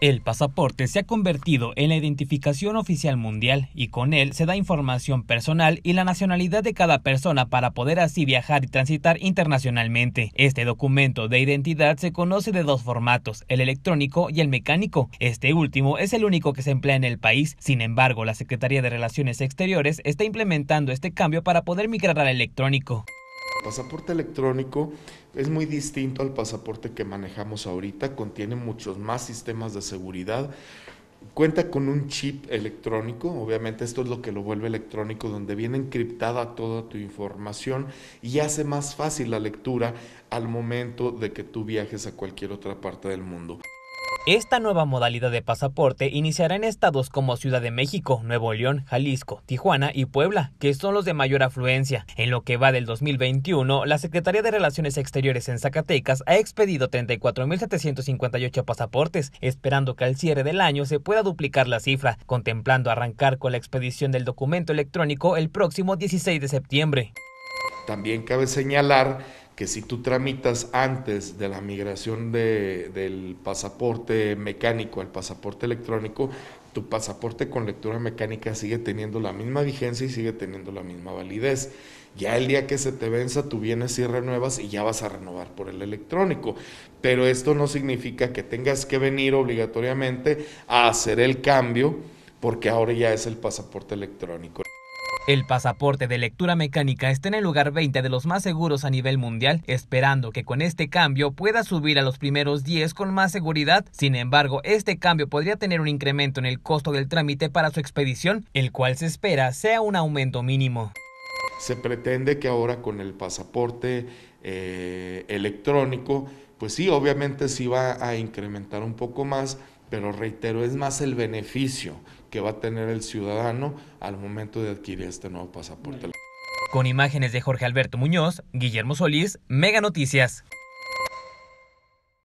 El pasaporte se ha convertido en la identificación oficial mundial y con él se da información personal y la nacionalidad de cada persona para poder así viajar y transitar internacionalmente. Este documento de identidad se conoce de dos formatos, el electrónico y el mecánico. Este último es el único que se emplea en el país, sin embargo la Secretaría de Relaciones Exteriores está implementando este cambio para poder migrar al electrónico. El pasaporte electrónico es muy distinto al pasaporte que manejamos ahorita, contiene muchos más sistemas de seguridad, cuenta con un chip electrónico, obviamente esto es lo que lo vuelve electrónico, donde viene encriptada toda tu información y hace más fácil la lectura al momento de que tú viajes a cualquier otra parte del mundo. Esta nueva modalidad de pasaporte iniciará en estados como Ciudad de México, Nuevo León, Jalisco, Tijuana y Puebla, que son los de mayor afluencia. En lo que va del 2021, la Secretaría de Relaciones Exteriores en Zacatecas ha expedido 34.758 pasaportes, esperando que al cierre del año se pueda duplicar la cifra, contemplando arrancar con la expedición del documento electrónico el próximo 16 de septiembre. También cabe señalar que si tú tramitas antes de la migración del pasaporte mecánico al pasaporte electrónico, tu pasaporte con lectura mecánica sigue teniendo la misma vigencia y sigue teniendo la misma validez. Ya el día que se te venza, tú vienes y renuevas y ya vas a renovar por el electrónico. Pero esto no significa que tengas que venir obligatoriamente a hacer el cambio porque ahora ya es el pasaporte electrónico. El pasaporte de lectura mecánica está en el lugar 20 de los más seguros a nivel mundial, esperando que con este cambio pueda subir a los primeros 10 con más seguridad. Sin embargo, este cambio podría tener un incremento en el costo del trámite para su expedición, el cual se espera sea un aumento mínimo. Se pretende que ahora con el pasaporte eh, electrónico, pues sí, obviamente sí va a incrementar un poco más pero reitero, es más el beneficio que va a tener el ciudadano al momento de adquirir este nuevo pasaporte. Con imágenes de Jorge Alberto Muñoz, Guillermo Solís, Mega Noticias.